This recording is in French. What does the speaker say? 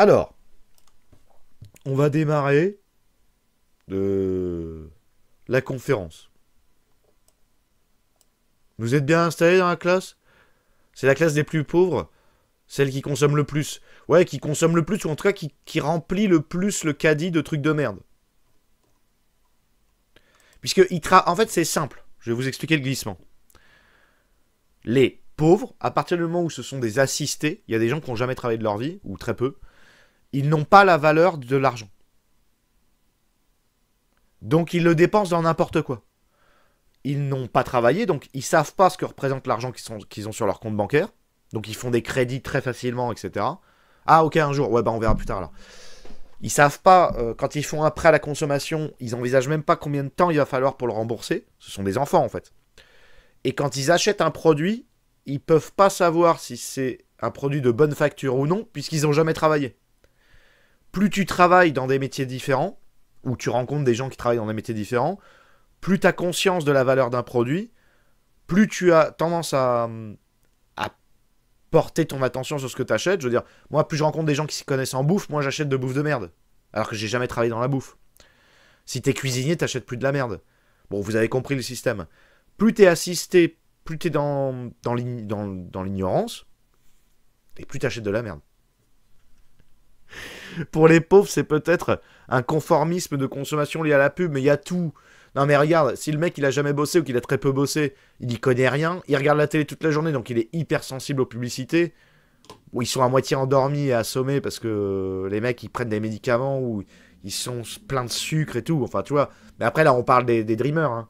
Alors, on va démarrer de la conférence. Vous êtes bien installés dans la classe C'est la classe des plus pauvres Celle qui consomme le plus Ouais, qui consomme le plus, ou en tout cas qui, remplit le plus le caddie de trucs de merde. Puisque en fait, c'est simple. Je vais vous expliquer le glissement. Les pauvres, à partir du moment où ce sont des assistés, il y a des gens qui n'ont jamais travaillé de leur vie, ou très peu, ils n'ont pas la valeur de l'argent. Donc ils le dépensent dans n'importe quoi. Ils n'ont pas travaillé, donc ils savent pas ce que représente l'argent qu'ils, ont sur leur compte bancaire. Donc ils font des crédits très facilement, etc. Ah ok, un jour, ouais bah on verra plus tard là. Ils savent pas, euh, quand ils font un prêt à la consommation, ils envisagent même pas combien de temps il va falloir pour le rembourser. Ce sont des enfants en fait. Et quand ils achètent un produit, ils peuvent pas savoir si c'est un produit de bonne facture ou non, puisqu'ils n'ont jamais travaillé plus tu travailles dans des métiers différents, ou tu rencontres des gens qui travaillent dans des métiers différents, plus tu as conscience de la valeur d'un produit, plus tu as tendance à, porter ton attention sur ce que tu achètes. Je veux dire, moi, plus je rencontre des gens qui s'y connaissent en bouffe, moi j'achète de bouffe de merde. Alors que j'ai jamais travaillé dans la bouffe. Si t'es cuisinier, t'achètes plus de la merde. Bon, vous avez compris le système. Plus t'es assisté, plus t'es dans, dans l'ignorance, et plus t'achètes de la merde pour les pauvres, c'est peut-être un conformisme de consommation lié à la pub, mais il y a tout. Non mais regarde, si le mec il a jamais bossé ou qu'il a très peu bossé, il n'y connaît rien, il regarde la télé toute la journée, donc il est hyper sensible aux publicités. ou ils sont à moitié endormis et assommés parce que les mecs ils prennent des médicaments ou ils sont pleins de sucre et tout. Enfin tu vois. Mais après là on parle des, des dreamers. Hein.